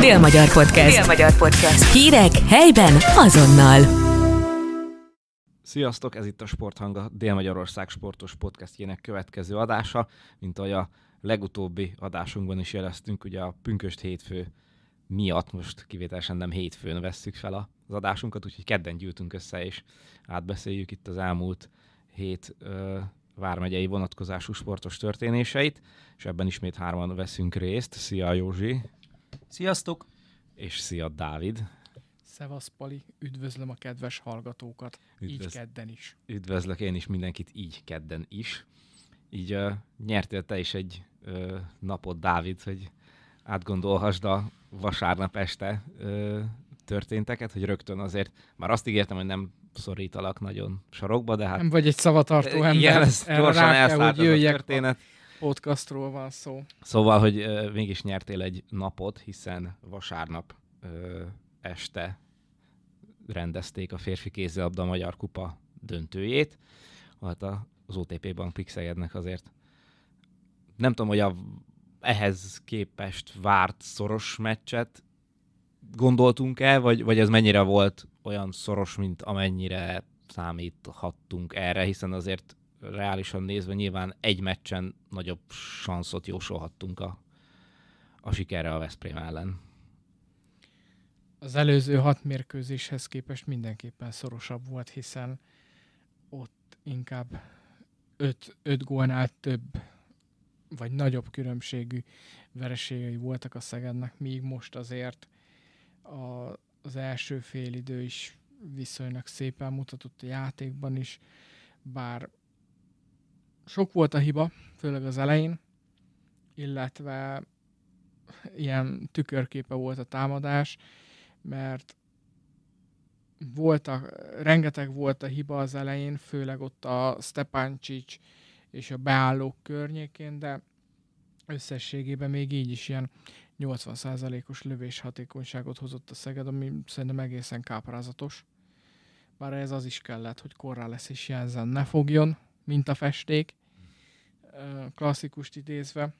Dél-Magyar Podcast. Dél-Magyar Podcast. Hírek helyben azonnal. Sziasztok, ez itt a Sporthang, a Dél-Magyarország sportos podcastjének következő adása, mint ahogy a legutóbbi adásunkban is jeleztünk, ugye a pünköst hétfő miatt most kivételesen nem hétfőn vesszük fel az adásunkat, úgyhogy kedden gyűltünk össze, és átbeszéljük itt az elmúlt hét ö, vármegyei vonatkozású sportos történéseit, és ebben ismét hárman veszünk részt. Szia Józsi! Sziasztok! És szia, Dávid! Szevasz, Pali! Üdvözlöm a kedves hallgatókat! Üdvözl- így kedden is. Üdvözlök én is mindenkit így kedden is. Így uh, nyertél te is egy uh, napot, Dávid, hogy átgondolhassd a vasárnap este uh, történteket, hogy rögtön azért, már azt ígértem, hogy nem szorítalak nagyon sarokba, de hát... Nem vagy egy szavatartó ember. Igen, ez gyorsan elszállt ez a történet. A podcastról van szó. Szóval, hogy ö, mégis nyertél egy napot, hiszen vasárnap este rendezték a férfi kézilabda Magyar Kupa döntőjét. Hát az OTP Bank Pixeljednek azért nem tudom, hogy a ehhez képest várt szoros meccset gondoltunk el, vagy, vagy ez mennyire volt olyan szoros, mint amennyire számíthattunk erre, hiszen azért reálisan nézve nyilván egy meccsen nagyobb sanszot jósolhattunk a, a sikerre a Veszprém ellen. Az előző hat mérkőzéshez képest mindenképpen szorosabb volt, hiszen ott inkább öt, öt gólnál több vagy nagyobb különbségű vereségei voltak a Szegednek, míg most azért a, az első félidő is viszonylag szépen mutatott a játékban is, bár sok volt a hiba, főleg az elején, illetve ilyen tükörképe volt a támadás, mert voltak, rengeteg volt a hiba az elején, főleg ott a Stepancsics és a beállók környékén, de összességében még így is ilyen 80%-os lövés hatékonyságot hozott a Szeged, ami szerintem egészen káprázatos. Bár ez az is kellett, hogy korrá lesz és jelzen ne fogjon, mint festék, klasszikust idézve.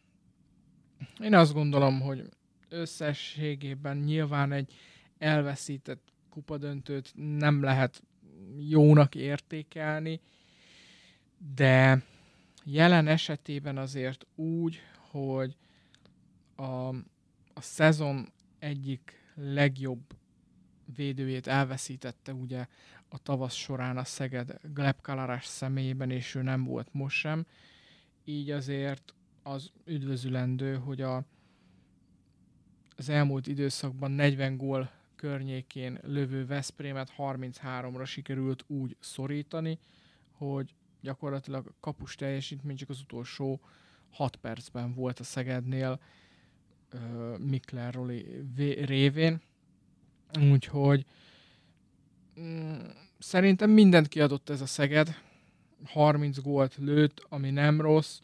Én azt gondolom, hogy összességében nyilván egy elveszített kupadöntőt nem lehet jónak értékelni, de jelen esetében azért úgy, hogy a, a szezon egyik legjobb védőjét elveszítette ugye a tavasz során a Szeged Kalarás személyében, és ő nem volt most sem. Így azért az üdvözülendő, hogy a, az elmúlt időszakban 40 gól környékén lövő Veszprémet 33-ra sikerült úgy szorítani, hogy gyakorlatilag a kapus teljesítmény csak az utolsó 6 percben volt a Szegednél Mikler Roli révén. Úgyhogy mm, szerintem mindent kiadott ez a Szeged. 30 gólt lőtt, ami nem rossz.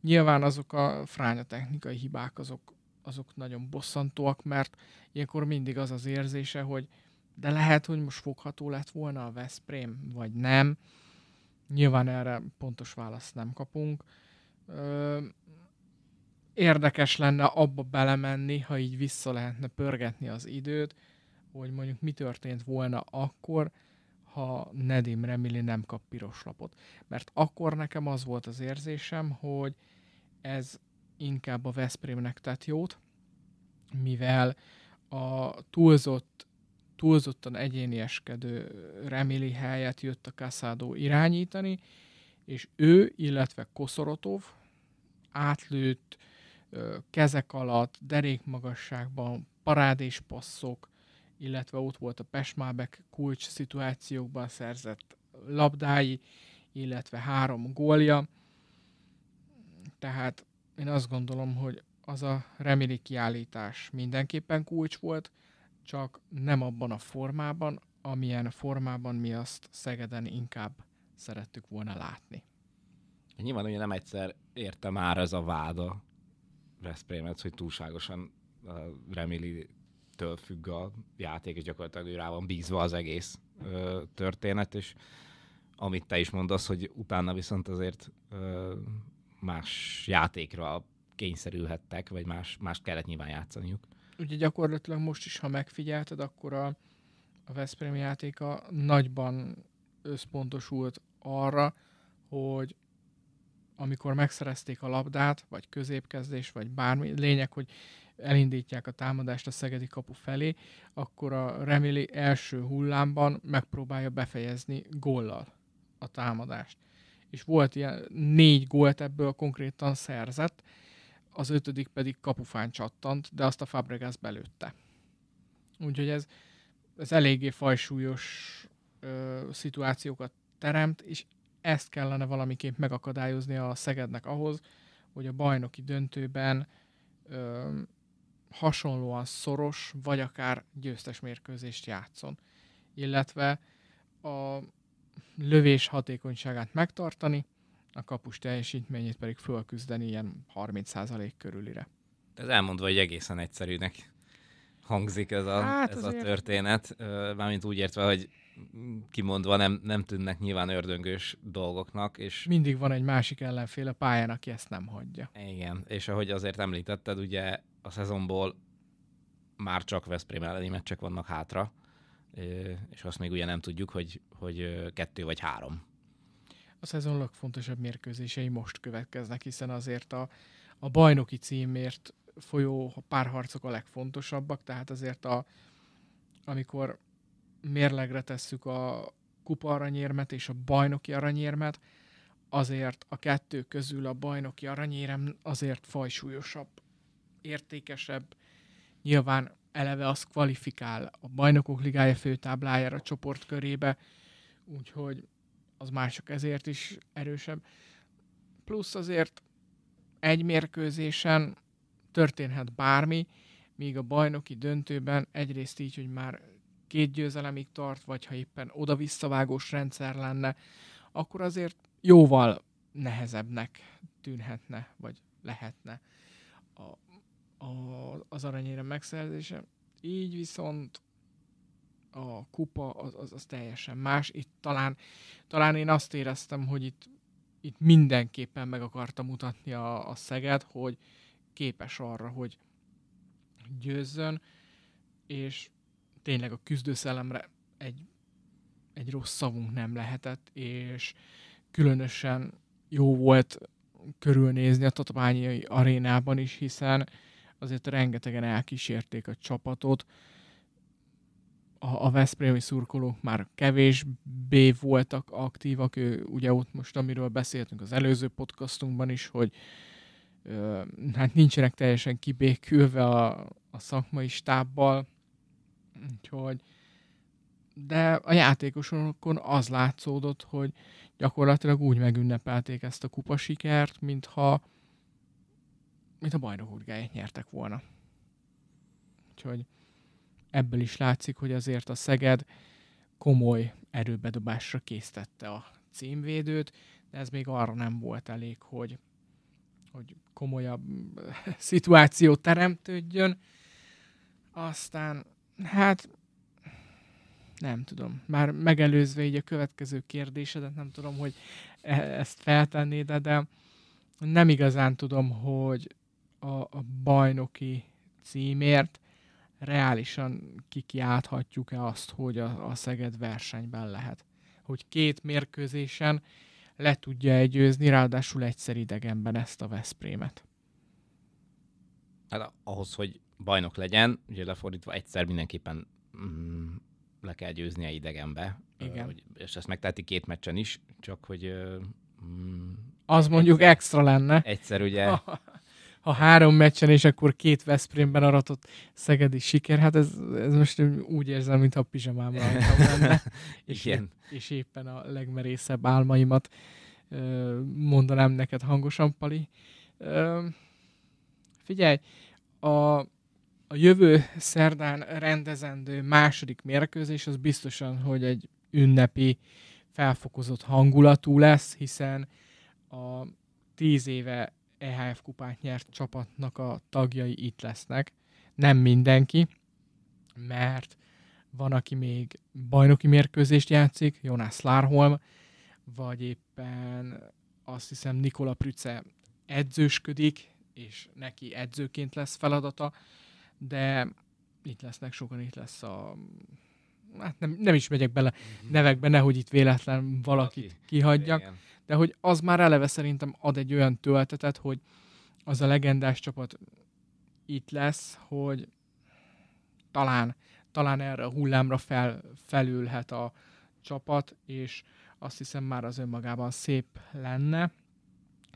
Nyilván azok a fránya technikai hibák, azok, azok nagyon bosszantóak, mert ilyenkor mindig az az érzése, hogy de lehet, hogy most fogható lett volna a Veszprém, vagy nem. Nyilván erre pontos választ nem kapunk. érdekes lenne abba belemenni, ha így vissza lehetne pörgetni az időt, hogy mondjuk mi történt volna akkor, ha Nedim Remili nem kap piros lapot. Mert akkor nekem az volt az érzésem, hogy ez inkább a Veszprémnek tett jót, mivel a túlzott, túlzottan egyénieskedő Remili helyet jött a Kaszádó irányítani, és ő, illetve Koszorotov átlőtt kezek alatt, derékmagasságban, parádés passzok, illetve ott volt a Pesmábek kulcs szituációkban szerzett labdái, illetve három gólja. Tehát én azt gondolom, hogy az a remini kiállítás mindenképpen kulcs volt, csak nem abban a formában, amilyen formában mi azt Szegeden inkább szerettük volna látni. Nyilván ugye nem egyszer érte már ez a váda Veszprémet, hogy túlságosan uh, remili től függ a játék, és gyakorlatilag rá van bízva az egész ö, történet, és amit te is mondasz, hogy utána viszont azért ö, más játékra kényszerülhettek, vagy más, más kellett nyilván játszaniuk. Ugye gyakorlatilag most is, ha megfigyelted, akkor a, a Veszprém játéka nagyban összpontosult arra, hogy amikor megszerezték a labdát, vagy középkezdés, vagy bármi, lényeg, hogy elindítják a támadást a szegedi kapu felé, akkor a Remili első hullámban megpróbálja befejezni góllal a támadást. És volt ilyen négy gólt ebből konkrétan szerzett, az ötödik pedig kapufán csattant, de azt a Fabregas belőtte. Úgyhogy ez, ez eléggé fajsúlyos ö, szituációkat teremt, és ezt kellene valamiképp megakadályozni a Szegednek ahhoz, hogy a bajnoki döntőben hasonlóan szoros, vagy akár győztes mérkőzést játszon, illetve a lövés hatékonyságát megtartani, a kapus teljesítményét pedig fölküzdeni ilyen 30% körülire. Ez elmondva, hogy egészen egyszerűnek hangzik ez a, hát ez azért... a történet, mármint úgy értve, hogy kimondva nem, nem tűnnek nyilván ördöngős dolgoknak. És... Mindig van egy másik ellenfél a pályán, aki ezt nem hagyja. Igen, és ahogy azért említetted, ugye a szezonból már csak Veszprém elleni meccsek vannak hátra, és azt még ugye nem tudjuk, hogy, hogy kettő vagy három. A szezon legfontosabb mérkőzései most következnek, hiszen azért a, a bajnoki címért folyó párharcok a legfontosabbak, tehát azért a, amikor mérlegre tesszük a kupa aranyérmet és a bajnoki aranyérmet, azért a kettő közül a bajnoki aranyérem azért fajsúlyosabb értékesebb. Nyilván eleve az kvalifikál a bajnokok ligája főtáblájára, csoport körébe, úgyhogy az mások ezért is erősebb. Plusz azért egy mérkőzésen történhet bármi, míg a bajnoki döntőben egyrészt így, hogy már két győzelemig tart, vagy ha éppen oda-visszavágós rendszer lenne, akkor azért jóval nehezebbnek tűnhetne, vagy lehetne a a, az aranyére megszerzése. Így viszont a kupa az, az, az teljesen más. Itt talán, talán én azt éreztem, hogy itt, itt mindenképpen meg akarta mutatni a, a Szeged, hogy képes arra, hogy győzzön, és tényleg a küzdőszellemre egy, egy rossz szavunk nem lehetett, és különösen jó volt körülnézni a tatabányai arénában is, hiszen azért rengetegen elkísérték a csapatot. A, a Veszprémi szurkolók már kevésbé voltak aktívak, ő, ugye ott most, amiről beszéltünk az előző podcastunkban is, hogy ö, hát nincsenek teljesen kibékülve a, a szakmai stábbal, úgyhogy de a játékosokon az látszódott, hogy gyakorlatilag úgy megünnepelték ezt a kupasikert, mintha mint a bajnokúrgáját nyertek volna. Úgyhogy ebből is látszik, hogy azért a Szeged komoly erőbedobásra késztette a címvédőt, de ez még arra nem volt elég, hogy, hogy komolyabb szituáció teremtődjön. Aztán, hát nem tudom, már megelőzve így a következő kérdésedet, nem tudom, hogy e-, ezt feltennéd, de nem igazán tudom, hogy a, a bajnoki címért reálisan kikiálthatjuk-e azt, hogy a, a Szeged versenyben lehet. Hogy két mérkőzésen le tudja egyőzni, ráadásul egyszer idegenben ezt a Veszprémet. Hát ahhoz, hogy bajnok legyen, ugye lefordítva egyszer mindenképpen mm, le kell győznie idegenbe. Igen. Ö, és ezt megteheti két meccsen is, csak hogy... Mm, az mondjuk egyszer, extra lenne. Egyszer ugye a három meccsen, és akkor két Veszprémben aratott szegedi siker. Hát ez, ez most úgy érzem, mintha a pizsamámra lenne. és, Igen. és éppen a legmerészebb álmaimat mondanám neked hangosan, Pali. Figyelj, a a jövő szerdán rendezendő második mérkőzés az biztosan, hogy egy ünnepi, felfokozott hangulatú lesz, hiszen a tíz éve EHF kupát nyert csapatnak a tagjai itt lesznek. Nem mindenki, mert van, aki még bajnoki mérkőzést játszik, Jonas Lárholm, vagy éppen azt hiszem Nikola Prüce edzősködik, és neki edzőként lesz feladata, de itt lesznek sokan, itt lesz a... Hát nem, nem is megyek bele mm-hmm. nevekbe, nehogy itt véletlen valakit Aki. kihagyjak. Igen de hogy az már eleve szerintem ad egy olyan töltetet, hogy az a legendás csapat itt lesz, hogy talán, talán erre a hullámra fel, felülhet a csapat, és azt hiszem már az önmagában szép lenne,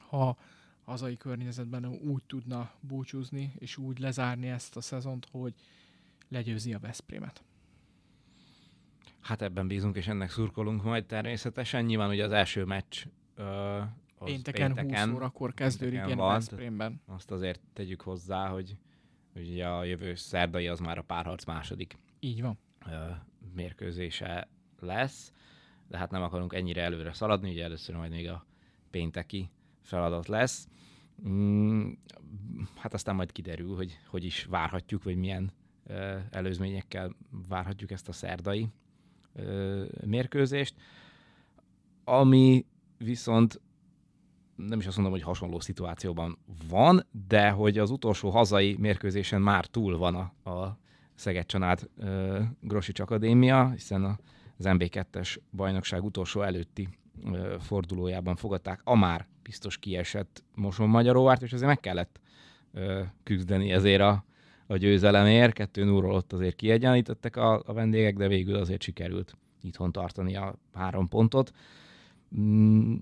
ha hazai környezetben úgy tudna búcsúzni, és úgy lezárni ezt a szezont, hogy legyőzi a Veszprémet. Hát ebben bízunk, és ennek szurkolunk majd természetesen. Nyilván ugye az első meccs az pénteken, pénteken 20 órakor kezdődik ilyen Veszprémben. Azt azért tegyük hozzá, hogy ugye a jövő szerdai az már a párharc második Így van. mérkőzése lesz, de hát nem akarunk ennyire előre szaladni, ugye először majd még a pénteki feladat lesz. Mm, hát aztán majd kiderül, hogy hogy is várhatjuk, vagy milyen előzményekkel várhatjuk ezt a szerdai mérkőzést. Ami viszont nem is azt mondom, hogy hasonló szituációban van, de hogy az utolsó hazai mérkőzésen már túl van a, a Szeged Csanád ö, Grosics Akadémia, hiszen a, az MB2-es bajnokság utolsó előtti ö, fordulójában fogadták a már biztos kiesett Moson Magyaróvárt, és azért meg kellett ö, küzdeni ezért a, a győzelemért. Kettő úrról ott azért kiegyenlítettek a, a vendégek, de végül azért sikerült itthon tartani a három pontot. Mm.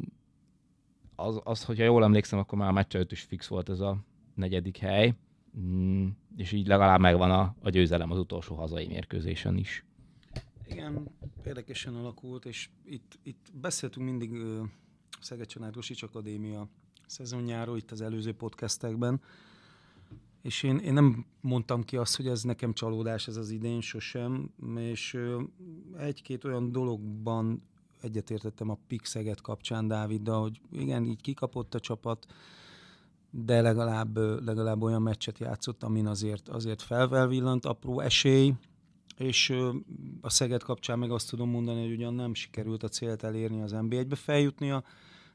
Az, az, hogyha jól emlékszem, akkor már a meccs előtt is fix volt ez a negyedik hely, mm. és így legalább megvan a, a győzelem az utolsó hazai mérkőzésen is. Igen, érdekesen alakult, és itt, itt beszéltünk mindig uh, Szeged Csanárgosics Akadémia szezonjáról itt az előző podcastekben, és én, én nem mondtam ki azt, hogy ez nekem csalódás ez az idén sosem, és egy-két olyan dologban egyetértettem a Pixeget kapcsán Dáviddal, hogy igen, így kikapott a csapat, de legalább, legalább olyan meccset játszott, amin azért, azért felvelvillant apró esély, és a Szeged kapcsán meg azt tudom mondani, hogy ugyan nem sikerült a célt elérni az NB1-be feljutnia,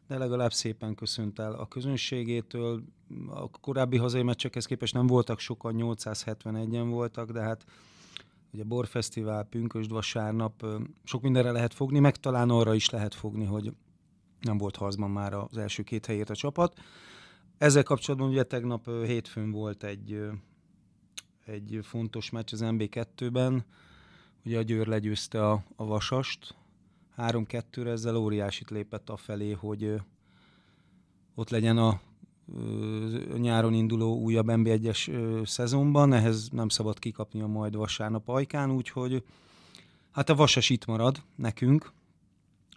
de legalább szépen köszönt el a közönségétől. A korábbi hazai meccsekhez képest nem voltak sokan, 871-en voltak, de hát ugye borfesztivál, pünkösd vasárnap, sok mindenre lehet fogni, meg talán arra is lehet fogni, hogy nem volt harcban már az első két helyért a csapat. Ezzel kapcsolatban ugye tegnap hétfőn volt egy, egy fontos meccs az MB2-ben, ugye a Győr legyőzte a, a Vasast, 3-2-re ezzel óriásit lépett a felé, hogy ott legyen a nyáron induló újabb nb 1 szezonban, ehhez nem szabad kikapnia majd vasárnap ajkán, úgyhogy hát a vasas itt marad nekünk,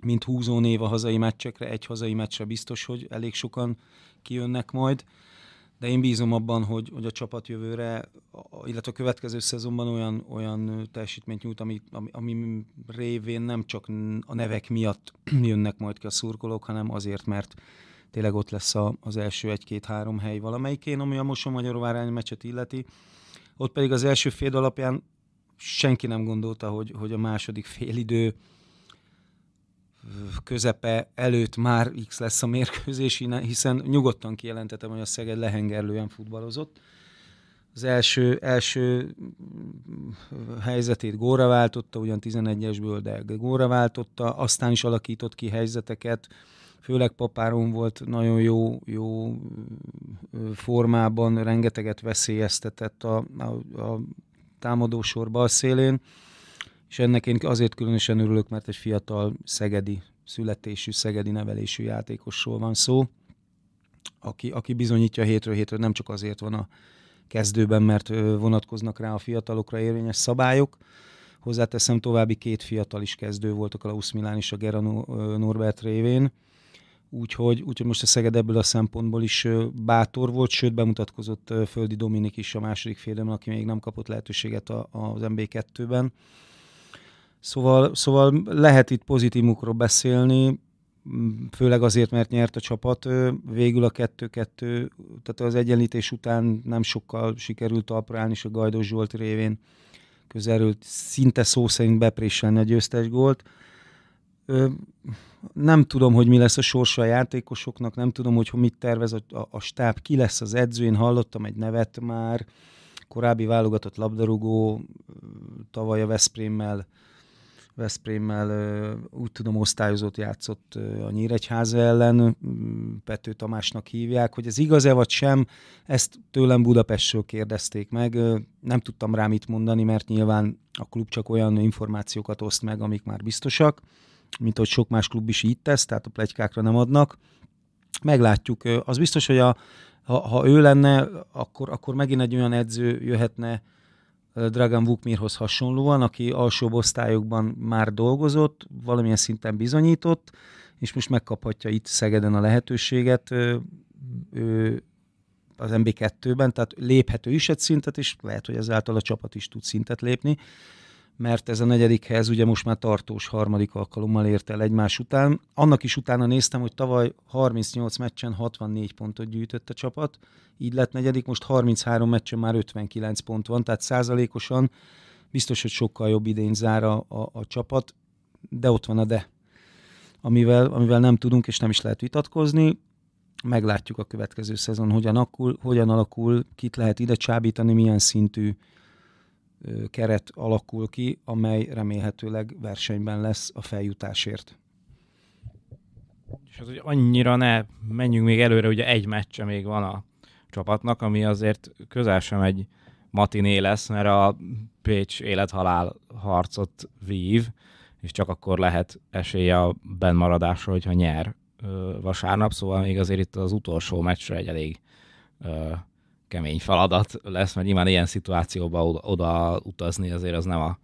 mint húzó név a hazai meccsekre, egy hazai meccsre biztos, hogy elég sokan kijönnek majd, de én bízom abban, hogy, hogy a csapat jövőre, illetve a következő szezonban olyan, olyan teljesítményt nyújt, ami, ami, ami révén nem csak a nevek miatt jönnek majd ki a szurkolók, hanem azért, mert tényleg ott lesz a, az első egy-két-három hely valamelyikén, ami a Moson magyarovárány meccset illeti. Ott pedig az első fél alapján senki nem gondolta, hogy, hogy a második félidő közepe előtt már X lesz a mérkőzés, hiszen nyugodtan kijelentettem, hogy a Szeged lehengerlően futballozott. Az első, első mm, helyzetét góra váltotta, ugyan 11-esből, de góra váltotta, aztán is alakított ki helyzeteket, főleg papáron volt nagyon jó, jó formában, rengeteget veszélyeztetett a, a, a támadósor bal szélén, és ennek én azért különösen örülök, mert egy fiatal szegedi születésű, szegedi nevelésű játékosról van szó, aki, aki bizonyítja hétről hétről, nem csak azért van a kezdőben, mert vonatkoznak rá a fiatalokra érvényes szabályok, Hozzáteszem, további két fiatal is kezdő volt, a Klaus Milán és a Gera Norbert révén, Úgyhogy, úgyhogy most a Szeged ebből a szempontból is bátor volt, sőt bemutatkozott Földi Dominik is a második félben, aki még nem kapott lehetőséget a, az MB2-ben. Szóval, szóval lehet itt pozitívukról beszélni, főleg azért, mert nyert a csapat. Végül a 2-2, tehát az egyenlítés után nem sokkal sikerült talpra állni, és a Gajdos Zsolt révén közelült szinte szó szerint bepréselni a győztes gólt nem tudom, hogy mi lesz a sorsa a játékosoknak, nem tudom, hogy mit tervez a, a, stáb, ki lesz az edző, én hallottam egy nevet már, korábbi válogatott labdarúgó, tavaly a Veszprémmel, Veszprémmel úgy tudom osztályozót játszott a Nyíregyháza ellen, Pető Tamásnak hívják, hogy ez igaz-e vagy sem, ezt tőlem Budapestről kérdezték meg, nem tudtam rá mit mondani, mert nyilván a klub csak olyan információkat oszt meg, amik már biztosak mint hogy sok más klub is így tesz, tehát a plegykákra nem adnak. Meglátjuk. Az biztos, hogy a, ha, ha ő lenne, akkor, akkor megint egy olyan edző jöhetne Dragan Vukmirhoz hasonlóan, aki alsóbb osztályokban már dolgozott, valamilyen szinten bizonyított, és most megkaphatja itt Szegeden a lehetőséget ő, az MB2-ben, tehát léphető is egy szintet, és lehet, hogy ezáltal a csapat is tud szintet lépni mert ez a negyedik hely, ugye most már tartós harmadik alkalommal ért el egymás után. Annak is utána néztem, hogy tavaly 38 meccsen 64 pontot gyűjtött a csapat, így lett negyedik, most 33 meccsen már 59 pont van, tehát százalékosan biztos, hogy sokkal jobb idén zár a, a, a csapat, de ott van a de, amivel, amivel nem tudunk és nem is lehet vitatkozni. Meglátjuk a következő szezon, hogyan, akul, hogyan alakul, kit lehet ide csábítani, milyen szintű uh, keret alakul ki, amely remélhetőleg versenyben lesz a feljutásért. És az, hogy annyira ne menjünk még előre, ugye egy meccse még van a csapatnak, ami azért közel sem egy matiné lesz, mert a Pécs élethalál harcot vív, és csak akkor lehet esélye a bennmaradásra, hogyha nyer vasárnap, szóval még azért itt az utolsó meccsre egy elég kemény feladat lesz, mert nyilván ilyen szituációba oda, oda utazni azért az nem a,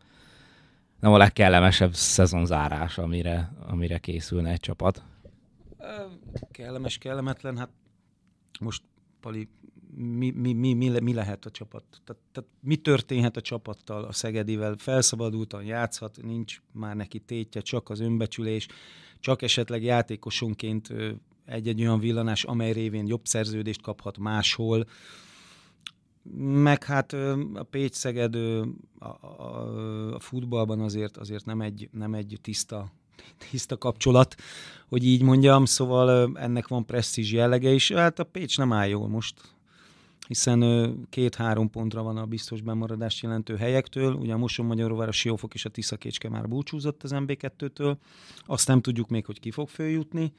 nem a legkellemesebb szezonzárás, amire, amire készülne egy csapat. Kellemes, kellemetlen, hát most Pali, mi, mi, mi, mi, le, mi lehet a csapat? Tehát, tehát mi történhet a csapattal, a Szegedivel? Felszabadultan játszhat, nincs már neki tétje, csak az önbecsülés, csak esetleg játékosunként egy-egy olyan villanás, amely révén jobb szerződést kaphat máshol meg hát a Pécs-Szeged a, a, a futballban azért, azért nem, egy, nem egy tiszta tiszta kapcsolat, hogy így mondjam, szóval ennek van presztízs jellege, is. hát a Pécs nem áll jól most, hiszen két-három pontra van a biztos bemaradást jelentő helyektől, ugye a Moson Magyaróvár, a Siófok és a Kécske már búcsúzott az MB2-től, azt nem tudjuk még, hogy ki fog följutni,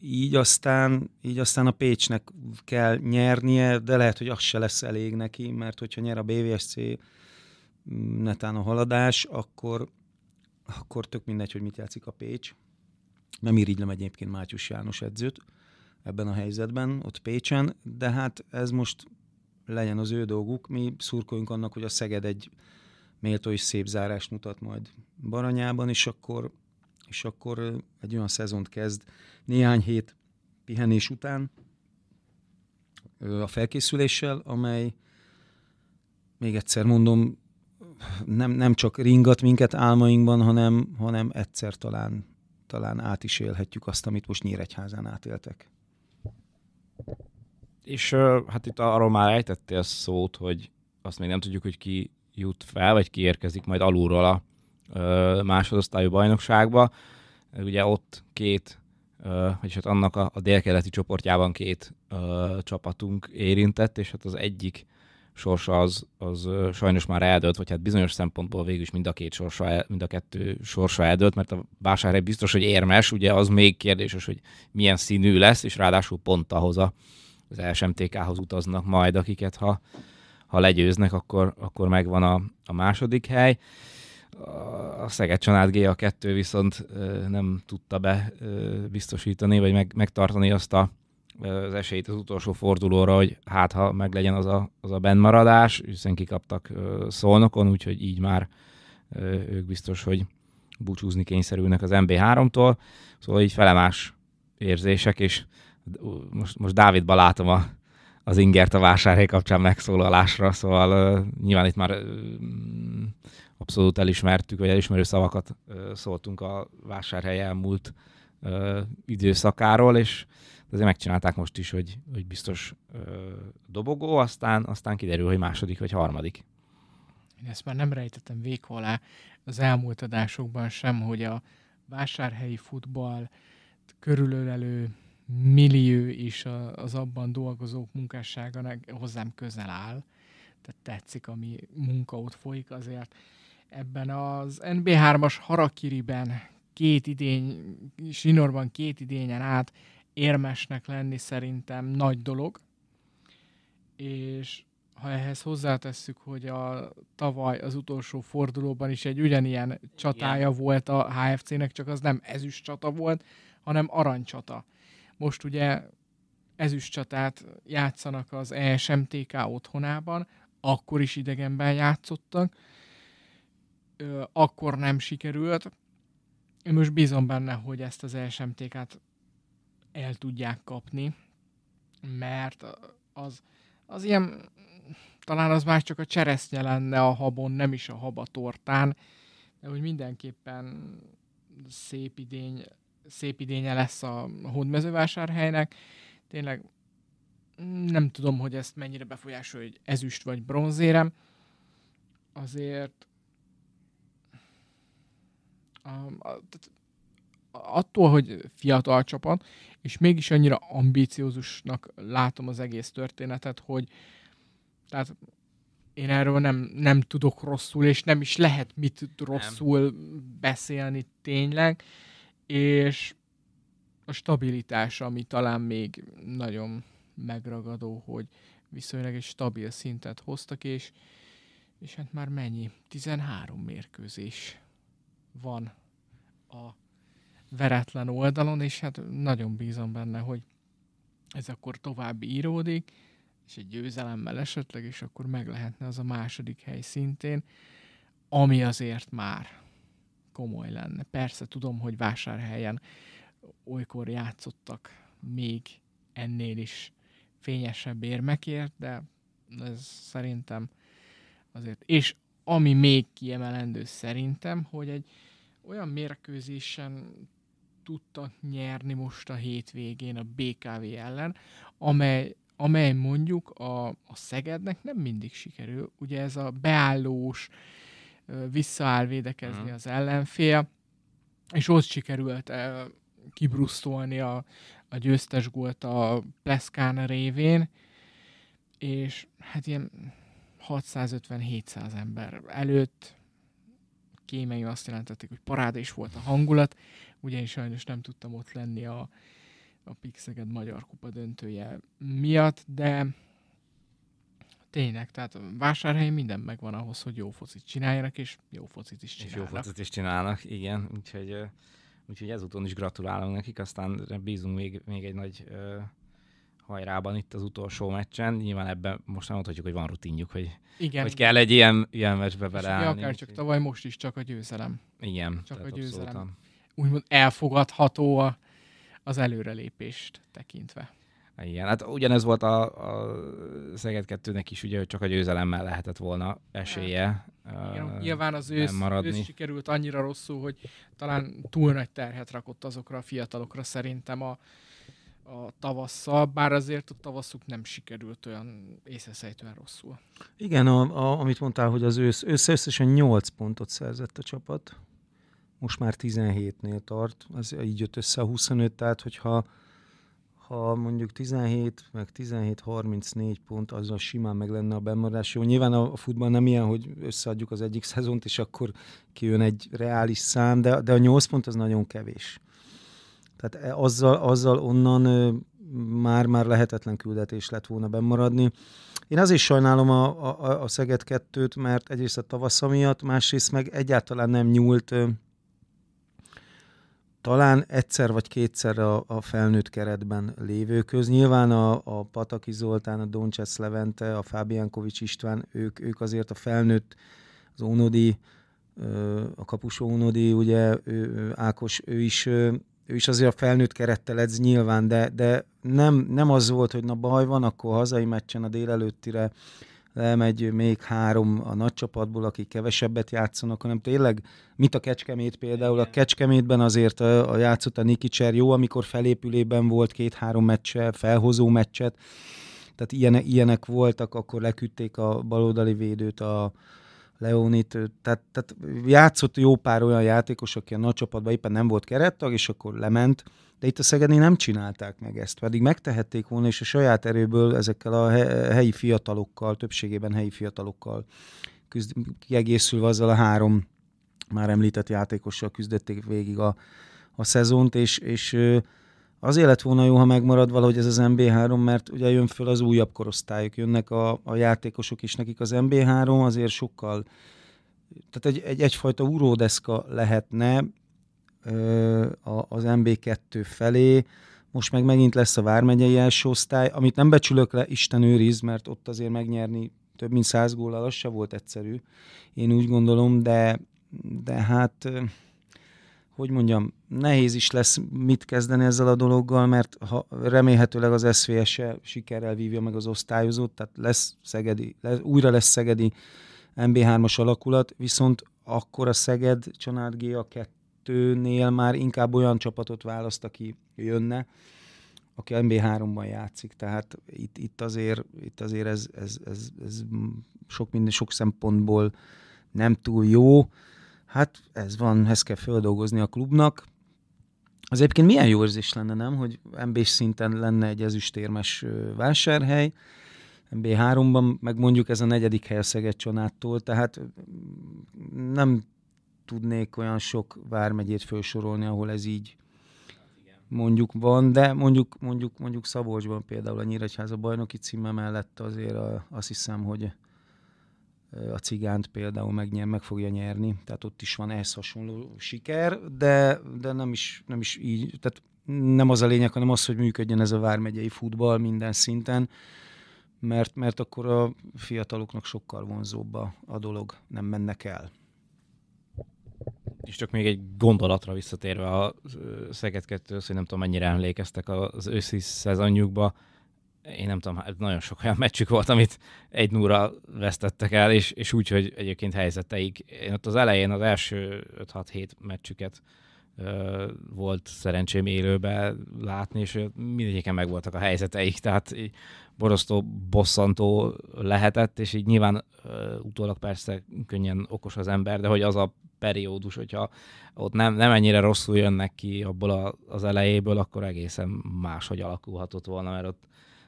így aztán, így aztán a Pécsnek kell nyernie, de lehet, hogy az se lesz elég neki, mert hogyha nyer a BVSC mm, netán a haladás, akkor, akkor tök mindegy, hogy mit játszik a Pécs. Nem irigylem egyébként Mátyus János edzőt ebben a helyzetben, ott Pécsen, de hát ez most legyen az ő dolguk. Mi szurkoljunk annak, hogy a Szeged egy méltó és szép zárást mutat majd Baranyában, és akkor és akkor egy olyan szezont kezd néhány hét pihenés után a felkészüléssel, amely még egyszer mondom, nem, nem csak ringat minket álmainkban, hanem, hanem egyszer talán, talán át is élhetjük azt, amit most Nyíregyházán átéltek. És hát itt arról már ejtettél szót, hogy azt még nem tudjuk, hogy ki jut fel, vagy ki érkezik majd alulról a másodosztályú bajnokságba. Ugye ott két, vagyis hát annak a, a délkeleti csoportjában két csapatunk érintett, és hát az egyik sorsa az, az sajnos már eldőlt, vagy hát bizonyos szempontból végül is mind a két sorsa, mind a kettő sorsa eldőlt, mert a vásárhely biztos, hogy érmes, ugye az még kérdéses, hogy milyen színű lesz, és ráadásul pont ahhoz a, az SMTK-hoz utaznak majd, akiket ha, ha legyőznek, akkor, akkor megvan a, a második hely a Szeged Csanád G2 viszont nem tudta be biztosítani, vagy meg, megtartani azt a, az esélyt az utolsó fordulóra, hogy hát ha meglegyen az a, az a bennmaradás, hiszen kikaptak szolnokon, úgyhogy így már ők biztos, hogy búcsúzni kényszerülnek az MB3-tól, szóval így felemás érzések, és most, most Dávidba látom a az ingert a vásárhely kapcsán megszólalásra, szóval uh, nyilván itt már uh, abszolút elismertük, vagy elismerő szavakat uh, szóltunk a vásárhely elmúlt uh, időszakáról, és azért megcsinálták most is, hogy, hogy biztos ö, dobogó, aztán, aztán kiderül, hogy második vagy harmadik. Én ezt már nem rejtettem vék alá az elmúlt adásokban sem, hogy a vásárhelyi futball körülölelő millió is az abban dolgozók munkássága hozzám közel áll, tehát tetszik, ami munka ott folyik azért. Ebben az NB3-as Harakiriben két idény, Sinorban két idényen át érmesnek lenni szerintem nagy dolog, és ha ehhez hozzátesszük, hogy a tavaly az utolsó fordulóban is egy ugyanilyen csatája Igen. volt a HFC-nek, csak az nem ezüst csata volt, hanem csata most ugye ezüstcsatát játszanak az ESMTK otthonában, akkor is idegenben játszottak, akkor nem sikerült. Én most bízom benne, hogy ezt az ESMTK-t el tudják kapni, mert az, az ilyen, talán az már csak a cseresznye lenne a habon, nem is a habatortán, de hogy mindenképpen szép idény szép idénye lesz a hódmezővásárhelynek. Tényleg mm, nem tudom, hogy ezt mennyire befolyásolja, hogy ezüst vagy bronzérem. Azért um, a, a, attól, hogy fiatal csapat, és mégis annyira ambíciózusnak látom az egész történetet, hogy tehát én erről nem, nem tudok rosszul, és nem is lehet mit rosszul nem. beszélni tényleg. Uh, és a stabilitás, ami talán még nagyon megragadó, hogy viszonylag egy stabil szintet hoztak, és, és hát már mennyi? 13 mérkőzés van a veretlen oldalon, és hát nagyon bízom benne, hogy ez akkor tovább íródik, és egy győzelemmel esetleg, és akkor meg lehetne az a második hely szintén, ami azért már komoly lenne. Persze tudom, hogy vásárhelyen olykor játszottak még ennél is fényesebb érmekért, de ez szerintem azért. És ami még kiemelendő szerintem, hogy egy olyan mérkőzésen tudtak nyerni most a hétvégén a BKV ellen, amely, amely mondjuk a, a Szegednek nem mindig sikerül. Ugye ez a beállós, visszaáll védekezni mhm. az ellenfél, és ott sikerült kibrusztolni a, a győztes gólt a Pleszkán révén, és hát ilyen 650-700 ember előtt kémei azt jelentették, hogy paráda is volt a hangulat, ugye én sajnos nem tudtam ott lenni a, a Pixeged Magyar Kupa döntője miatt, de Tényleg, tehát vásárhelyen minden megvan ahhoz, hogy jó focit csináljanak, és jó focit is csinálnak. És jó focit is csinálnak, igen. Úgyhogy, úgyhogy ezúton is gratulálunk nekik, aztán bízunk még, még egy nagy hajrában itt az utolsó meccsen. Nyilván ebben most nem mondhatjuk, hogy van rutinjuk, hogy, igen. hogy kell egy ilyen, ilyen meccsbe beleállni. Akár csak tavaly most is csak a győzelem. Igen. Csak a győzelem. Abszolútan. Úgymond elfogadható a, az előrelépést tekintve. Igen, hát ugyanez volt a, a Szeged 2-nek is, ugye, hogy csak a győzelemmel lehetett volna esélye. igen, hát, uh, nyilván az ősz, maradni. ősz sikerült annyira rosszul, hogy talán túl nagy terhet rakott azokra a fiatalokra szerintem a, a tavasszal, bár azért a tavaszuk nem sikerült olyan észeszejtően rosszul. Igen, a, a, amit mondtál, hogy az ősz, össze, összesen 8 pontot szerzett a csapat, most már 17-nél tart, az így jött össze a 25, tehát hogyha ha mondjuk 17, meg 17-34 pont, a simán meg lenne a bemaradás. Jó, nyilván a futball nem ilyen, hogy összeadjuk az egyik szezont, és akkor kijön egy reális szám, de, de a 8 pont az nagyon kevés. Tehát e, azzal, azzal onnan már-már lehetetlen küldetés lett volna bemaradni. Én azért sajnálom a, a, a Szeged 2-t, mert egyrészt a tavasza miatt, másrészt meg egyáltalán nem nyúlt talán egyszer vagy kétszer a, a felnőtt keretben lévő köz. Nyilván a, a Pataki Zoltán, a Doncsesz Levente, a Fábiánkovics István, ők, ők azért a felnőtt, az Ónodi, a kapus Ónodi, ugye ő, Ákos, ő is, ő is azért a felnőtt kerettel edz nyilván, de, de nem, nem az volt, hogy na baj van, akkor hazai meccsen a délelőttire lemegy még három a nagy csapatból, akik kevesebbet játszanak, hanem tényleg, mit a Kecskemét például, a Kecskemétben azért a, a játszott a Nikicser jó, amikor felépülében volt két-három meccse, felhozó meccset, tehát ilyenek, ilyenek voltak, akkor leküdték a baloldali védőt a, Leonit, tehát, tehát játszott jó pár olyan játékos, aki a nagy csapatban éppen nem volt kerettag, és akkor lement, de itt a Szegedi nem csinálták meg ezt, pedig megtehették volna, és a saját erőből ezekkel a helyi fiatalokkal, többségében helyi fiatalokkal küzd, kiegészülve azzal a három már említett játékossal küzdötték végig a, a szezont, és, és Azért lett volna jó, ha megmarad valahogy ez az MB3, mert ugye jön föl az újabb korosztályok, jönnek a, a játékosok is, nekik az MB3 azért sokkal, tehát egy, egy egyfajta uródeszka lehetne ö, a, az MB2 felé, most meg megint lesz a Vármegyei első osztály, amit nem becsülök le, Isten őriz, mert ott azért megnyerni több mint száz góllal, az se volt egyszerű, én úgy gondolom, de, de hát hogy mondjam, nehéz is lesz mit kezdeni ezzel a dologgal, mert ha remélhetőleg az SZVS-e sikerrel vívja meg az osztályozót, tehát lesz Szegedi, lesz, újra lesz Szegedi MB3-as alakulat, viszont akkor a Szeged Csanád a 2-nél már inkább olyan csapatot választ, aki jönne, aki MB3-ban játszik, tehát itt, itt azért, itt azért ez, ez, ez, ez sok minden, sok szempontból nem túl jó. Hát ez van, ezt kell feldolgozni a klubnak. Az egyébként milyen jó érzés lenne, nem, hogy mb szinten lenne egy ezüstérmes vásárhely, MB3-ban, meg mondjuk ez a negyedik hely a Szeged Csonáttól, tehát nem tudnék olyan sok vármegyét felsorolni, ahol ez így mondjuk van, de mondjuk, mondjuk, mondjuk Szabolcsban például a Nyíregyháza bajnoki címe mellett azért a, azt hiszem, hogy a cigánt például megnyer, meg fogja nyerni, tehát ott is van ehhez hasonló siker, de, de nem, is, nem is így, tehát nem az a lényeg, hanem az, hogy működjön ez a vármegyei futball minden szinten, mert, mert akkor a fiataloknak sokkal vonzóbb a, a dolog, nem mennek el. És csak még egy gondolatra visszatérve a Szeged 2 hogy nem tudom, mennyire emlékeztek az őszi szezonjukba, én nem tudom, hát nagyon sok olyan meccsük volt, amit egy núra vesztettek el, és, és úgy, hogy egyébként helyzeteik. Én ott az elején az első 5-6-7 meccsüket ö, volt szerencsém élőben látni, és mindegyiken megvoltak a helyzeteik, tehát így borosztó, bosszantó lehetett, és így nyilván ö, utólag persze könnyen okos az ember, de hogy az a periódus, hogyha ott nem, nem ennyire rosszul jönnek ki abból a, az elejéből, akkor egészen máshogy alakulhatott volna, mert ott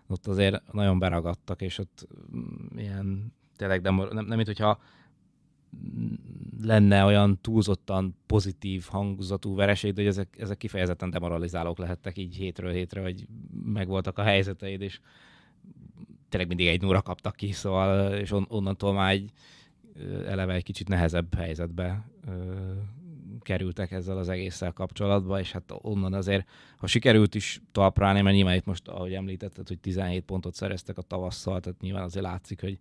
ott azért nagyon beragadtak, és ott mm, ilyen tényleg nem, nem, nem mint hogyha lenne olyan túlzottan pozitív hangzatú vereség, de hogy ezek, ezek kifejezetten demoralizálók lehettek így hétről hétre, hogy megvoltak a helyzeteid, és tényleg mindig egy nóra kaptak ki, szóval, és on, onnantól már egy eleve egy kicsit nehezebb helyzetbe kerültek ezzel az egésszel kapcsolatba, és hát onnan azért, ha sikerült is talprálni, mert nyilván itt most, ahogy említetted, hogy 17 pontot szereztek a tavasszal, tehát nyilván azért látszik, hogy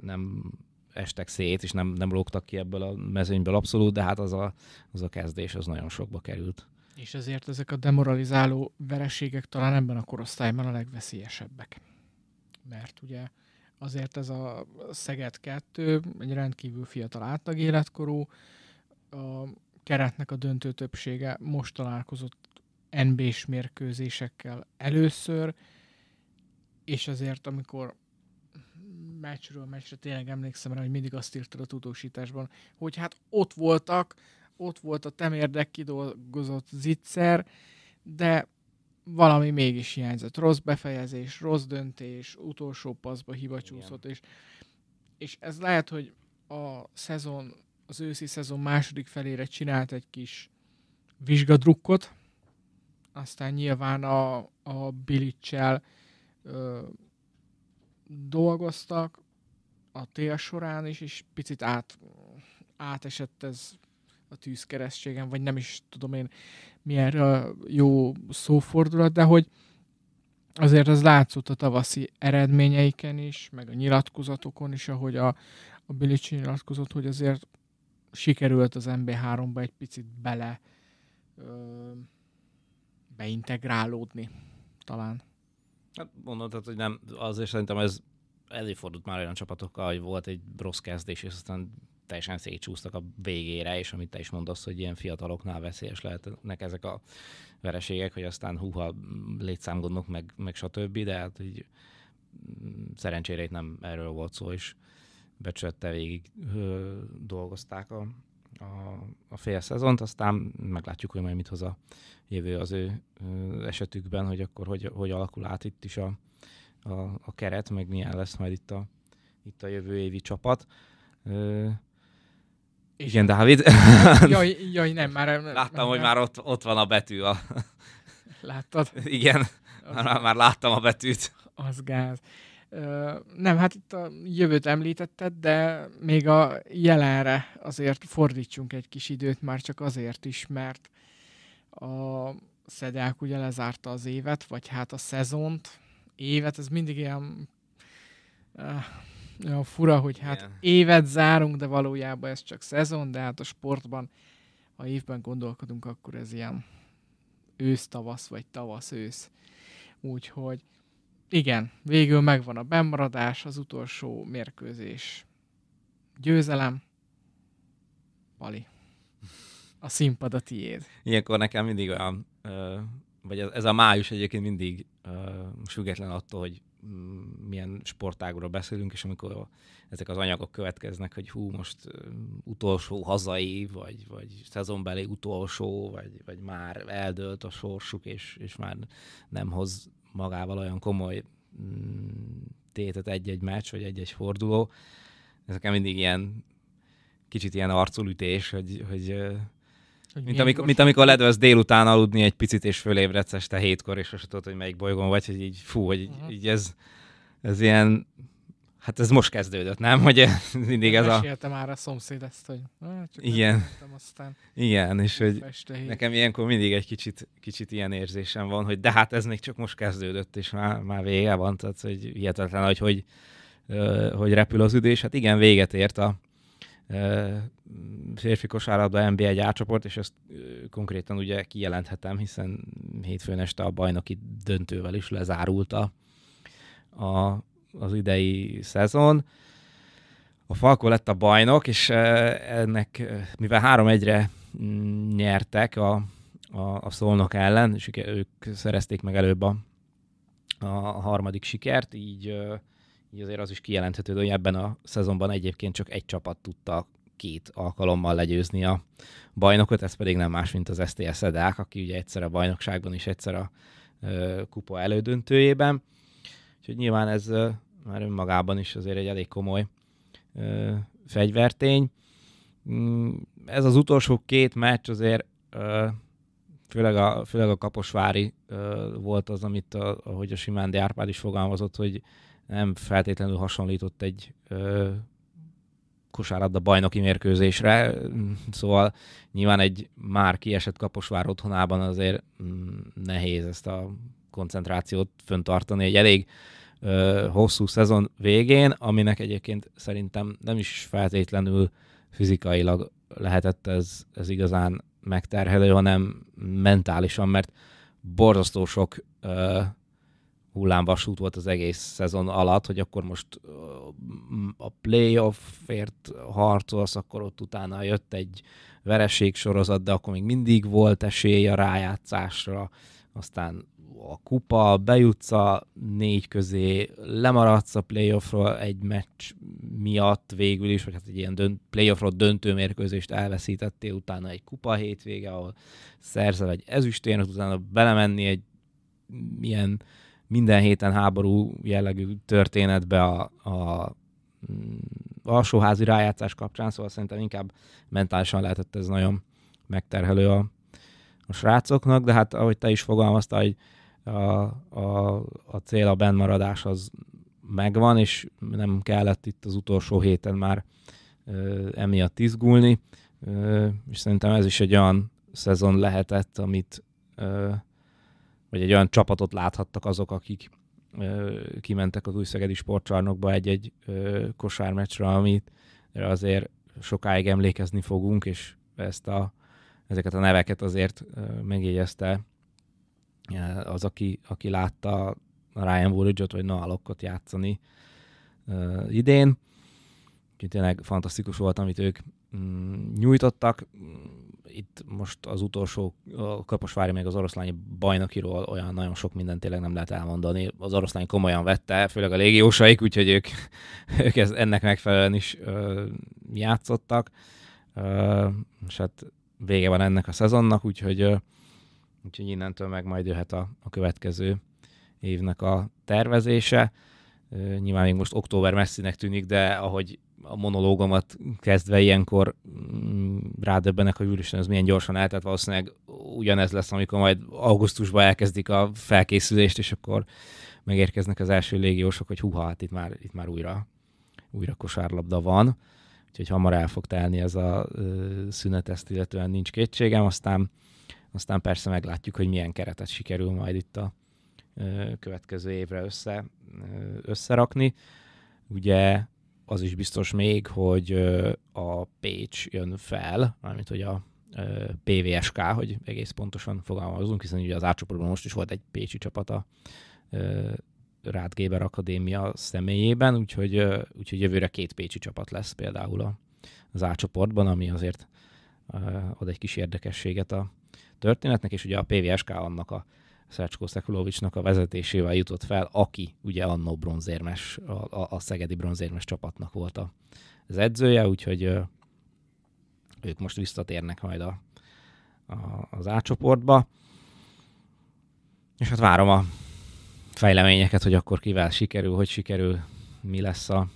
nem estek szét, és nem, nem lógtak ki ebből a mezőnyből abszolút, de hát az a, az a kezdés az nagyon sokba került. És ezért ezek a demoralizáló vereségek talán ebben a korosztályban a legveszélyesebbek. Mert ugye azért ez a Szeged 2 egy rendkívül fiatal átlag életkorú, a keretnek a döntő többsége most találkozott NB-s mérkőzésekkel először, és azért amikor meccsről meccsre tényleg emlékszem rá, hogy mindig azt írtad a tudósításban, hogy hát ott voltak, ott volt a temérdek kidolgozott zicser, de valami mégis hiányzott. Rossz befejezés, rossz döntés, utolsó paszba hiba csúszott, és, és ez lehet, hogy a szezon az őszi szezon második felére csinált egy kis vizsgadrukkot, aztán nyilván a, a Bilicsel dolgoztak a tél során is, és picit át, átesett ez a tűzkeresztségen, vagy nem is tudom én milyen jó szófordulat, de hogy azért az látszott a tavaszi eredményeiken is, meg a nyilatkozatokon is, ahogy a, a Bilicsi nyilatkozott, hogy azért sikerült az MB3-ba egy picit bele ö, beintegrálódni talán. Hát mondhatod, hogy nem, azért szerintem ez előfordult már olyan csapatokkal, hogy volt egy rossz kezdés, és aztán teljesen szétcsúsztak a végére, és amit te is mondasz, hogy ilyen fiataloknál veszélyes lehetnek ezek a vereségek, hogy aztán húha létszámgondok, meg, meg stb., de hát így mm, szerencsére itt nem erről volt szó, és becsülette végig ö, dolgozták a, a, a fél szezont, aztán meglátjuk, hogy majd mit hoz a jövő az ő ö, esetükben, hogy akkor hogy, hogy alakul át itt is a, a, a keret, meg milyen lesz majd itt a, itt a jövő évi csapat. Ö, és igen, Dávid. jaj, jaj, nem, már... Láttam, nem, hogy már ott, ott van a betű. A... Láttad? Igen, az már, már láttam a betűt. Az gáz. Nem, hát itt a jövőt említetted, de még a jelenre azért fordítsunk egy kis időt, már csak azért is, mert a Szedák ugye lezárta az évet, vagy hát a szezont, évet, ez mindig ilyen olyan fura, hogy hát yeah. évet zárunk, de valójában ez csak szezon, de hát a sportban, ha évben gondolkodunk, akkor ez ilyen ősz-tavasz, vagy tavasz-ősz. Úgyhogy igen, végül megvan a bemaradás, az utolsó mérkőzés. Győzelem, Pali. A színpad a tiéd. Ilyenkor nekem mindig olyan, vagy ez a május egyébként mindig független attól, hogy mm, milyen sportágról beszélünk, és amikor ezek az anyagok következnek, hogy hú, most utolsó hazai, vagy, vagy szezonbeli utolsó, vagy, vagy már eldőlt a sorsuk, és, és már nem hoz magával olyan komoly mm, tétet egy-egy meccs, vagy egy-egy forduló. Ez nekem mindig ilyen kicsit ilyen arculütés, hogy, hogy, hogy mint, amikor, mint amikor ledvesz délután aludni egy picit, és fölébredsz este hétkor, és most tudod, hogy melyik bolygón vagy, hogy így fú, hogy uh-huh. így ez, ez ilyen Hát ez most kezdődött, nem? Hogy mindig ez a... már a szomszéd ezt, hogy... csak Igen. Aztán Igen, és hogy nekem ilyenkor mindig egy kicsit, kicsit ilyen érzésem van, hogy de hát ez még csak most kezdődött, és már, már vége van, tehát hogy hihetetlen, hogy, hogy, hogy repül az üdés. Hát igen, véget ért a férfi kosárlabda NBA egy átcsoport, és ezt konkrétan ugye kijelenthetem, hiszen hétfőn este a bajnoki döntővel is lezárult a, a az idei szezon. A Falko lett a bajnok, és e, ennek, e, mivel három egyre mm, nyertek a, a, a szolnok ellen, és ők szerezték meg előbb a, a harmadik sikert, így, e, így azért az is kijelenthető, hogy ebben a szezonban egyébként csak egy csapat tudta két alkalommal legyőzni a bajnokot, ez pedig nem más, mint az STS Edák, aki ugye egyszer a bajnokságban és egyszer a kupa elődöntőjében. Úgyhogy nyilván ez már önmagában is azért egy elég komoly fegyvertény. Mm, ez az utolsó két meccs azért főleg a, főleg a Kaposvári volt az, amit a, ahogy a Simándi Árpád is fogalmazott, hogy nem feltétlenül hasonlított egy kosárlabda bajnoki mérkőzésre, szóval nyilván egy már kiesett Kaposvár otthonában azért mm, nehéz ezt a koncentrációt föntartani egy elég ö, hosszú szezon végén, aminek egyébként szerintem nem is feltétlenül fizikailag lehetett ez, ez igazán megterhelő, hanem mentálisan, mert borzasztó sok ö, hullámvasút volt az egész szezon alatt, hogy akkor most a playoffért harcolsz, akkor ott utána jött egy vereségsorozat, sorozat, de akkor még mindig volt esély a rájátszásra, aztán a kupa, bejutsz a négy közé, lemaradsz a playoffról egy meccs miatt végül is, vagy hát egy ilyen dönt, playoffról döntő mérkőzést elveszítettél, utána egy kupa hétvége, ahol szerzel egy ezüstérmet, utána belemenni egy ilyen minden héten háború jellegű történetbe a, a mm, alsóházi rájátszás kapcsán, szóval szerintem inkább mentálisan lehetett ez nagyon megterhelő a, a srácoknak, de hát ahogy te is fogalmaztál, hogy a, a, a cél, a bennmaradás az megvan, és nem kellett itt az utolsó héten már ö, emiatt izgulni, ö, és szerintem ez is egy olyan szezon lehetett, amit ö, vagy egy olyan csapatot láthattak azok, akik ö, kimentek az újszegedi sportcsarnokba egy-egy ö, kosármeccsre, amit azért sokáig emlékezni fogunk, és ezt a, ezeket a neveket azért ö, megjegyezte Eh, az, aki, aki látta Ryan Woolridge-ot vagy Noah Lockot játszani uh, idén. Úgyhogy tényleg fantasztikus volt, amit ők mm, nyújtottak. Mm, itt most az utolsó, a Kaposvári meg az oroszlányi bajnokiról olyan nagyon sok mindent tényleg nem lehet elmondani. Az oroszlány komolyan vette, főleg a légiósaik, úgyhogy ők, ők ez, ennek megfelelően is ö, uh, játszottak. Ö, uh, és hát vége van ennek a szezonnak, úgyhogy ö, úgyhogy innentől meg majd jöhet a, a következő évnek a tervezése. Nyilván még most október messzinek tűnik, de ahogy a monológomat kezdve ilyenkor mm, rádöbbenek, hogy úristen, ez milyen gyorsan el, tehát valószínűleg ugyanez lesz, amikor majd augusztusban elkezdik a felkészülést, és akkor megérkeznek az első légiósok, hogy huha, hát itt már, itt már újra, újra kosárlabda van. Úgyhogy hamar el fog telni ez a szünet, ezt illetően nincs kétségem. Aztán aztán persze meglátjuk, hogy milyen keretet sikerül majd itt a következő évre össze, összerakni. Ugye az is biztos még, hogy a Pécs jön fel, mármint hogy a PVSK, hogy egész pontosan fogalmazunk, hiszen ugye az átcsoportban most is volt egy pécsi csapat a Rád Géber Akadémia személyében, úgyhogy, úgyhogy jövőre két pécsi csapat lesz például az átcsoportban, ami azért ad egy kis érdekességet a történetnek, és ugye a PVSK annak a Szácskó Szekulovicsnak a vezetésével jutott fel, aki ugye annó bronzérmes, a, a szegedi bronzérmes csapatnak volt a, az edzője, úgyhogy ö, ők most visszatérnek majd a, a, az A csoportba. És hát várom a fejleményeket, hogy akkor kivel sikerül, hogy sikerül, mi lesz a,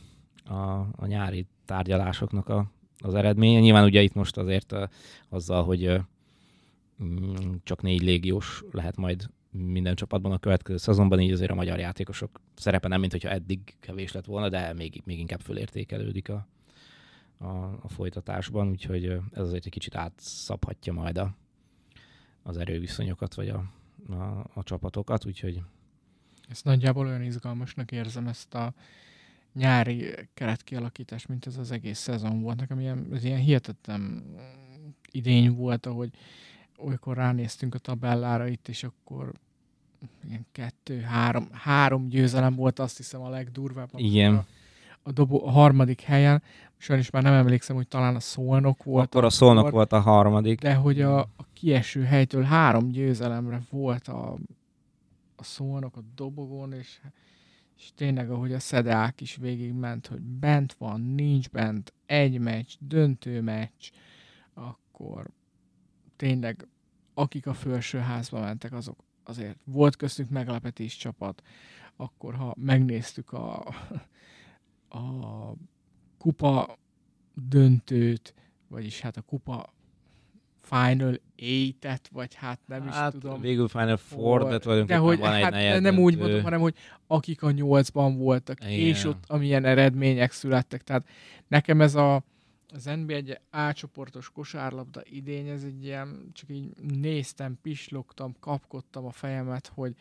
a, a nyári tárgyalásoknak a, az eredménye. Nyilván ugye itt most azért azzal, hogy Mm, csak négy légiós lehet majd minden csapatban a következő szezonban, így azért a magyar játékosok szerepe nem, mint hogyha eddig kevés lett volna, de még, még inkább fölértékelődik a, a, a folytatásban, úgyhogy ez azért egy kicsit átszabhatja majd a, az erőviszonyokat, vagy a, a, a csapatokat, úgyhogy... Ezt nagyjából olyan izgalmasnak érzem ezt a nyári keretkialakítást, mint ez az egész szezon volt. Nekem ilyen, ez ilyen hihetetlen idény volt, ahogy olykor ránéztünk a tabellára itt, és akkor igen, kettő, három, három győzelem volt azt hiszem a legdurvább. Igen. A, a, dobó, a harmadik helyen, sajnos már nem emlékszem, hogy talán a Szolnok volt. Akkor a Szolnok akkor, volt a harmadik. De hogy a, a kieső helytől három győzelemre volt a, a Szolnok a dobogon, és, és tényleg ahogy a Szedeák is végigment, hogy bent van, nincs bent, egy meccs, döntő meccs, akkor tényleg akik a felső házba mentek, azok azért volt köztük meglepetés csapat, akkor ha megnéztük a, a kupa döntőt, vagyis hát a kupa Final eight vagy hát nem is hát, tudom. Végül Final Four, de hogy, van hát egy Nem döntő. úgy mondom, hanem hogy akik a nyolcban voltak, Igen. és ott amilyen eredmények születtek. Tehát nekem ez a az NB egy A csoportos kosárlabda idény, ez egy ilyen, csak így néztem, pislogtam, kapkodtam a fejemet, hogy,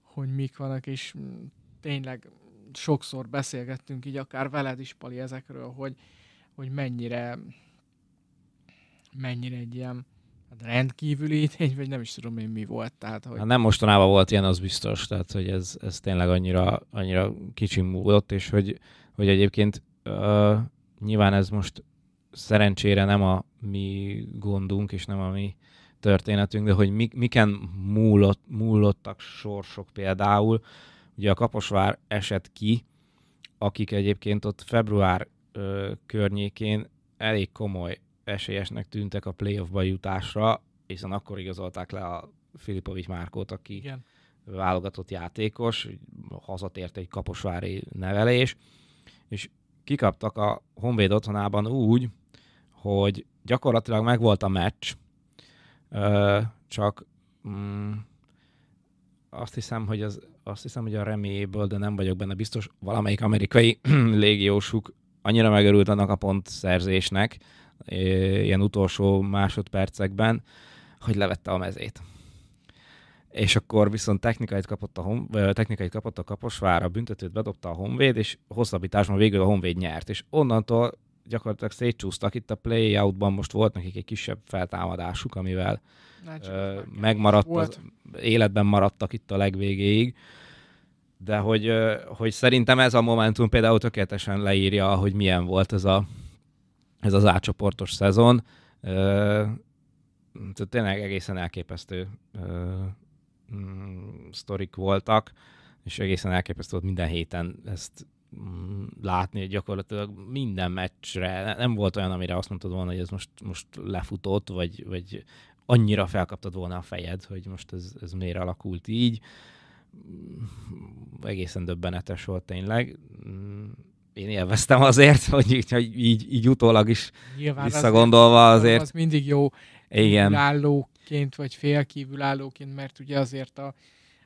hogy mik vannak, és tényleg sokszor beszélgettünk így, akár veled is, Pali, ezekről, hogy, hogy mennyire, mennyire egy ilyen hát rendkívüli idény, vagy nem is tudom én mi volt. Tehát, hogy... Hát nem mostanában volt ilyen, az biztos, tehát hogy ez, ez tényleg annyira, annyira kicsi múlott, és hogy, hogy egyébként uh, nyilván ez most szerencsére nem a mi gondunk, és nem a mi történetünk, de hogy mi, miken múlott, múlottak sorsok például. Ugye a Kaposvár esett ki, akik egyébként ott február ö, környékén elég komoly esélyesnek tűntek a playoffba jutásra, hiszen akkor igazolták le a Filipovics Márkót, aki Igen. válogatott játékos, hazatért egy kaposvári nevelés, és kikaptak a Honvéd otthonában úgy, hogy gyakorlatilag megvolt a meccs, csak mm, azt hiszem, hogy az, azt hiszem, hogy a reméből, de nem vagyok benne biztos, valamelyik amerikai légiósuk annyira megörült annak a pont szerzésnek, ilyen utolsó másodpercekben, hogy levette a mezét. És akkor viszont technikait kapott a, hon, technikait kapott a Kaposvár, a büntetőt bedobta a Honvéd, és hosszabbításban végül a Honvéd nyert. És onnantól gyakorlatilag szétcsúsztak. Itt a play-outban most volt nekik egy kisebb feltámadásuk, amivel uh, megmaradt, az, életben maradtak itt a legvégéig. De hogy, hogy szerintem ez a momentum például tökéletesen leírja, hogy milyen volt ez, a, ez az átcsoportos szezon. Uh, tényleg egészen elképesztő uh, sztorik voltak, és egészen elképesztő volt minden héten ezt Mm, látni, hogy gyakorlatilag minden meccsre, nem volt olyan, amire azt mondtad volna, hogy ez most, most lefutott, vagy, vagy annyira felkaptad volna a fejed, hogy most ez, ez miért alakult így. Mm, egészen döbbenetes volt tényleg. Mm, én élveztem azért, hogy így, hogy így, így utólag is Nyilván visszagondolva azért. azért... Az mindig jó Igen. állóként, vagy félkívülállóként, mert ugye azért a,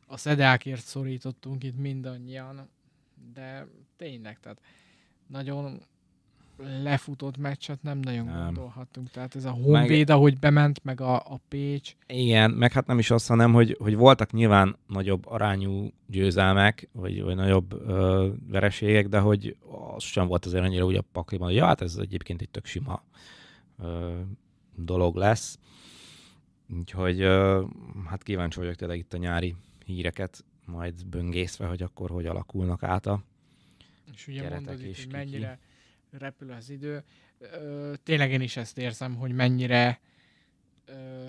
a szedákért szorítottunk itt mindannyian de tényleg, tehát nagyon lefutott meccset nem nagyon nem. gondolhattunk. Tehát ez a Honvéd, meg... ahogy bement, meg a, a Pécs. Igen, meg hát nem is azt, hanem, hogy, hogy voltak nyilván nagyobb arányú győzelmek, vagy, vagy nagyobb ö, vereségek, de hogy az sem volt azért annyira úgy a pakliban, hogy ja, hát ez egyébként egy tök sima ö, dolog lesz. Úgyhogy ö, hát kíváncsi vagyok tényleg itt a nyári híreket majd böngészve, hogy akkor hogy alakulnak át a És ugye keretek mondod, és hogy mennyire repül az idő. Ö, tényleg én is ezt érzem, hogy mennyire ö,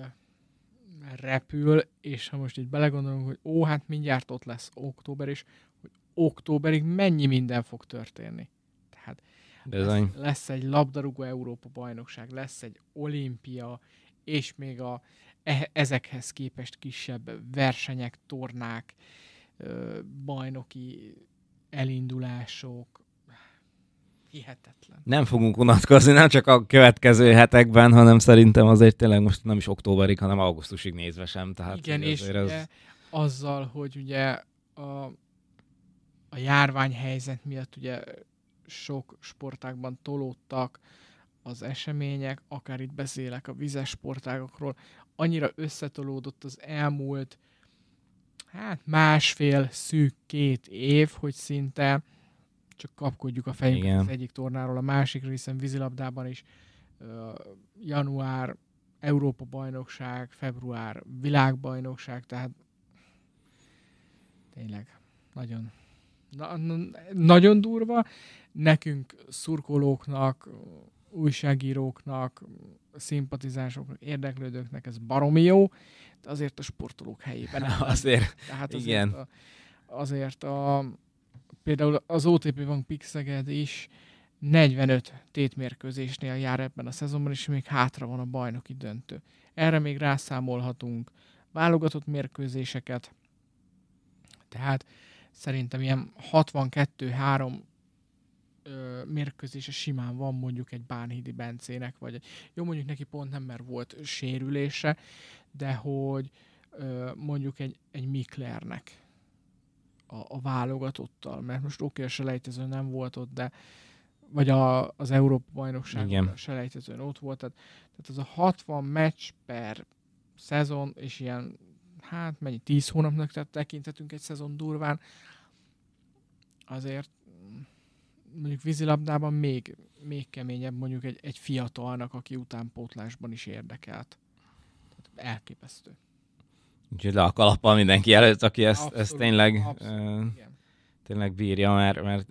repül, és ha most így belegondolunk, hogy ó, hát mindjárt ott lesz október is, hogy októberig mennyi minden fog történni. Tehát lesz, lesz egy labdarúgó Európa bajnokság, lesz egy olimpia, és még a e-, ezekhez képest kisebb versenyek, tornák, bajnoki elindulások, hihetetlen. Nem fogunk unatkozni, nem csak a következő hetekben, hanem szerintem azért tényleg most nem is októberig, hanem augusztusig nézve sem. Tehát Igen, és ugye az... azzal, hogy ugye a, a járványhelyzet miatt ugye sok sportágban tolódtak az események, akár itt beszélek a vizes sportágokról, annyira összetolódott az elmúlt hát másfél szűk két év, hogy szinte csak kapkodjuk a fejünket Igen. az egyik tornáról a másikra, hiszen vízilabdában is uh, január Európa bajnokság, február világbajnokság, tehát tényleg nagyon na, na, nagyon durva. Nekünk szurkolóknak újságíróknak, szimpatizásoknak, érdeklődőknek ez baromi jó, de azért a sportolók helyében. azért, Tehát azért igen. A, azért a, például az OTP Bank Pixeged is 45 tétmérkőzésnél jár ebben a szezonban, és még hátra van a bajnoki döntő. Erre még rászámolhatunk válogatott mérkőzéseket, tehát szerintem ilyen 62-3 ö, mérkőzése simán van mondjuk egy Bánhidi Bencének, vagy egy, jó mondjuk neki pont nem, mert volt sérülése, de hogy ö, mondjuk egy, egy Miklernek a, a válogatottal, mert most oké, a selejtező nem volt ott, de vagy a, az Európa bajnokság a selejtezőn ott volt, tehát, tehát az a 60 meccs per szezon, és ilyen, hát mennyi, 10 hónapnak tehát tekintetünk egy szezon durván, azért mondjuk vízilabdában még, még keményebb mondjuk egy, egy fiatalnak, aki utánpótlásban is érdekelt. Tehát elképesztő. Úgyhogy le a kalapa mindenki előtt, aki ezt, abszolút, ezt tényleg, abszolút, uh, tényleg bírja, mert, mert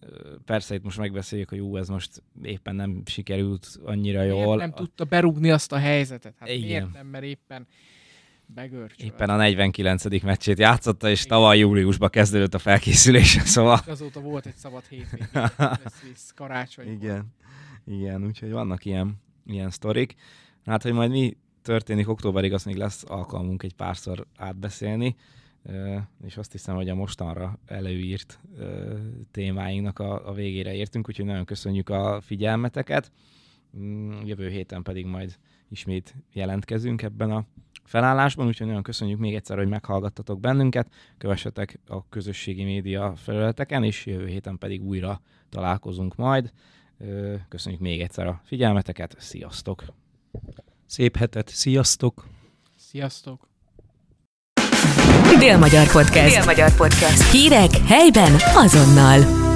persze itt most megbeszéljük, hogy jó ez most éppen nem sikerült annyira miért jól. nem tudta berúgni azt a helyzetet? Hát igen. miért nem, mert éppen Begörcsöl. Éppen a 49. meccsét játszotta, és tavaly júliusban kezdődött a felkészülés, szóval... Azóta volt egy szabad hétvég, lesz karácsony. Igen. Igen, úgyhogy vannak ilyen, ilyen sztorik. Hát, hogy majd mi történik októberig, azt még lesz alkalmunk egy párszor átbeszélni, és azt hiszem, hogy a mostanra előírt témáinknak a, a végére értünk, úgyhogy nagyon köszönjük a figyelmeteket. Mm, jövő héten pedig majd ismét jelentkezünk ebben a felállásban, úgyhogy nagyon köszönjük még egyszer, hogy meghallgattatok bennünket, kövessetek a közösségi média felületeken, és jövő héten pedig újra találkozunk majd. Köszönjük még egyszer a figyelmeteket, sziasztok! Szép hetet, sziasztok! Sziasztok! Dél-Magyar Podcast. Dél-Magyar Podcast. Hírek helyben azonnal.